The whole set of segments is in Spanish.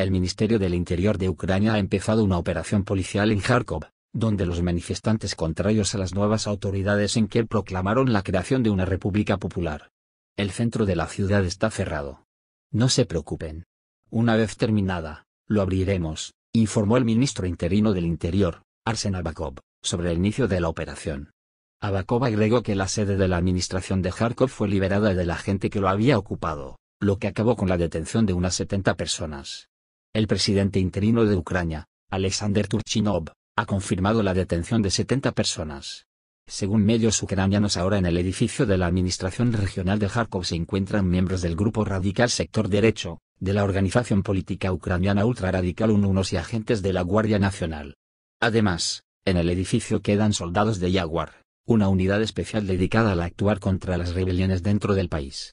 El Ministerio del Interior de Ucrania ha empezado una operación policial en Kharkov, donde los manifestantes contrarios a las nuevas autoridades en Kiev proclamaron la creación de una república popular. El centro de la ciudad está cerrado. No se preocupen. Una vez terminada, lo abriremos, informó el ministro interino del Interior, Arsen Abakov, sobre el inicio de la operación. Abakov agregó que la sede de la administración de Kharkov fue liberada de la gente que lo había ocupado, lo que acabó con la detención de unas 70 personas. El presidente interino de Ucrania, Alexander Turchinov, ha confirmado la detención de 70 personas. Según medios ucranianos ahora en el edificio de la Administración Regional de Kharkov se encuentran miembros del grupo radical sector derecho, de la organización política ucraniana ultraradical UNUNOS y agentes de la Guardia Nacional. Además, en el edificio quedan soldados de Jaguar, una unidad especial dedicada a actuar contra las rebeliones dentro del país.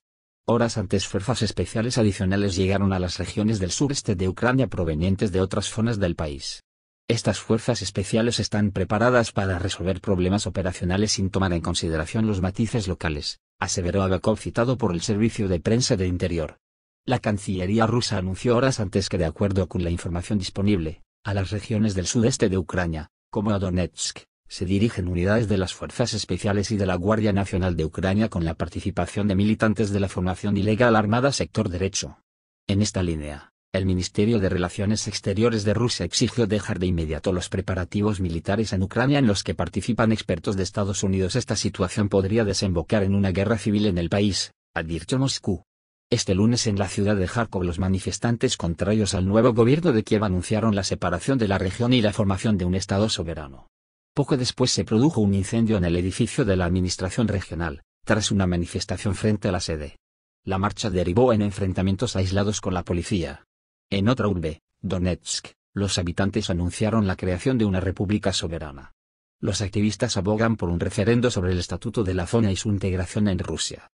Horas antes fuerzas especiales adicionales llegaron a las regiones del sureste de Ucrania provenientes de otras zonas del país. Estas fuerzas especiales están preparadas para resolver problemas operacionales sin tomar en consideración los matices locales, aseveró Abakov citado por el Servicio de Prensa de Interior. La Cancillería rusa anunció horas antes que de acuerdo con la información disponible, a las regiones del sudeste de Ucrania, como a Donetsk, se dirigen unidades de las Fuerzas Especiales y de la Guardia Nacional de Ucrania con la participación de militantes de la formación ilegal armada sector derecho. En esta línea, el Ministerio de Relaciones Exteriores de Rusia exigió dejar de inmediato los preparativos militares en Ucrania en los que participan expertos de Estados Unidos. Esta situación podría desembocar en una guerra civil en el país, advirtió Moscú. Este lunes en la ciudad de Kharkov los manifestantes contrarios al nuevo gobierno de Kiev anunciaron la separación de la región y la formación de un Estado soberano. Poco después se produjo un incendio en el edificio de la Administración Regional, tras una manifestación frente a la sede. La marcha derivó en enfrentamientos aislados con la policía. En otra urbe, Donetsk, los habitantes anunciaron la creación de una república soberana. Los activistas abogan por un referendo sobre el estatuto de la zona y su integración en Rusia.